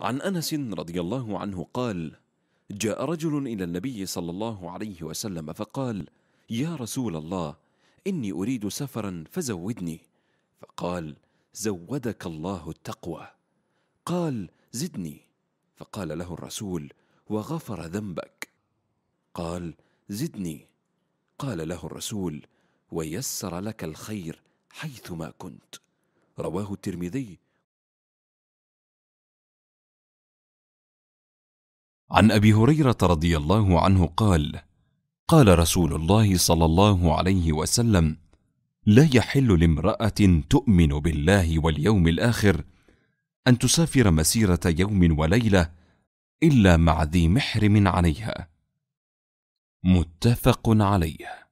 عن انس رضي الله عنه قال جاء رجل الى النبي صلى الله عليه وسلم فقال يا رسول الله اني اريد سفرا فزودني فقال زودك الله التقوى قال زدني فقال له الرسول وغفر ذنبك قال زدني قال له الرسول ويسر لك الخير حيثما كنت رواه الترمذي عن ابي هريره رضي الله عنه قال قال رسول الله صلى الله عليه وسلم لا يحل لامراه تؤمن بالله واليوم الاخر ان تسافر مسيره يوم وليله الا مع ذي محرم عليها متفق عليه